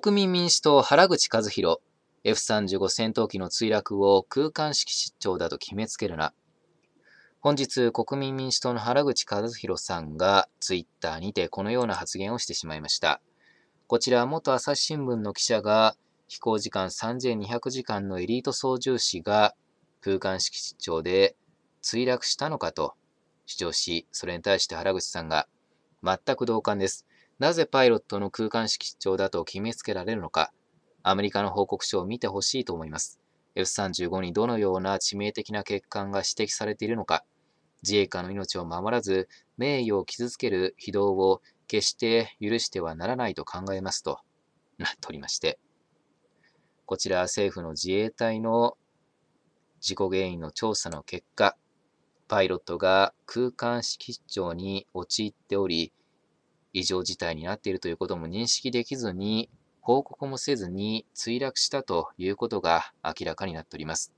国民民主党原口和弘、F35 戦闘機の墜落を空間式失調だと決めつけるな。本日、国民民主党の原口和弘さんがツイッターにてこのような発言をしてしまいました。こちら、元朝日新聞の記者が飛行時間3200時間のエリート操縦士が空間式失調で墜落したのかと主張し、それに対して原口さんが全く同感です。なぜパイロットの空間式長だと決めつけられるのか、アメリカの報告書を見てほしいと思います。F35 にどのような致命的な欠陥が指摘されているのか、自衛官の命を守らず、名誉を傷つける非道を決して許してはならないと考えますとなっておりまして、こちら政府の自衛隊の事故原因の調査の結果、パイロットが空間式長に陥っており、異常事態になっているということも認識できずに、報告もせずに墜落したということが明らかになっております。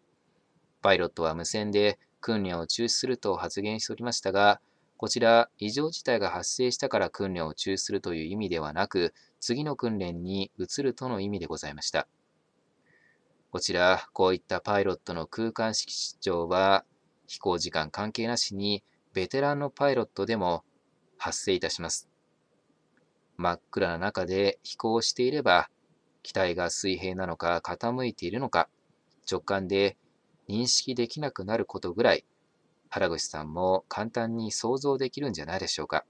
パイロットは無線で訓練を中止すると発言しておりましたが、こちら異常事態が発生したから訓練を中止するという意味ではなく、次の訓練に移るとの意味でございました。こちら、こういったパイロットの空間式出張は、飛行時間関係なしに、ベテランのパイロットでも発生いたします。真っ暗な中で飛行していれば、機体が水平なのか傾いているのか、直感で認識できなくなることぐらい、原口さんも簡単に想像できるんじゃないでしょうか。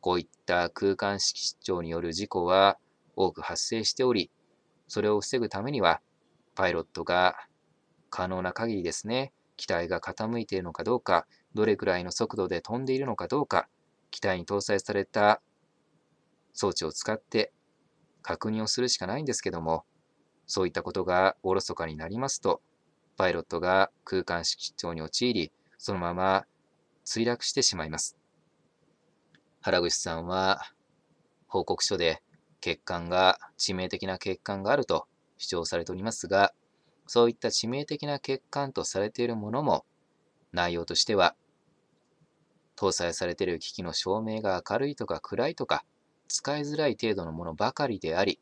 こういった空間失調による事故は多く発生しており、それを防ぐためには、パイロットが可能な限りですね、機体が傾いているのかどうか、どれくらいの速度で飛んでいるのかどうか、機体に搭載された装置を使って確認をするしかないんですけども、そういったことがおろそかになりますと、パイロットが空間失調に陥り、そのまま墜落してしまいます。原口さんは報告書で欠陥が、致命的な欠陥があると主張されておりますが、そういった致命的な欠陥とされているものも、内容としては、搭載されている機器の照明が明るいとか暗いとか、使いづらい程度のものばかりであり、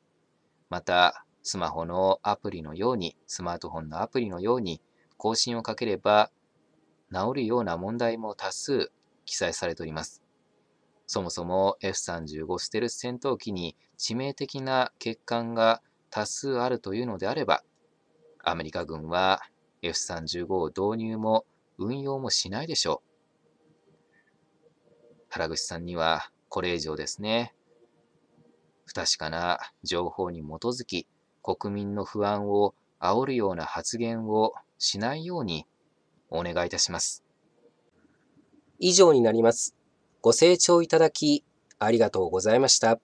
また、スマホのアプリのように、スマートフォンのアプリのように、更新をかければ治るような問題も多数記載されております。そもそも F35 ステルス戦闘機に致命的な欠陥が多数あるというのであれば、アメリカ軍は F35 を導入も運用もしないでしょう。原口さんにはこれ以上ですね、不確かな情報に基づき、国民の不安を煽るような発言をしないようにお願いいたします。以上になります。ご清聴いただき、ありがとうございました。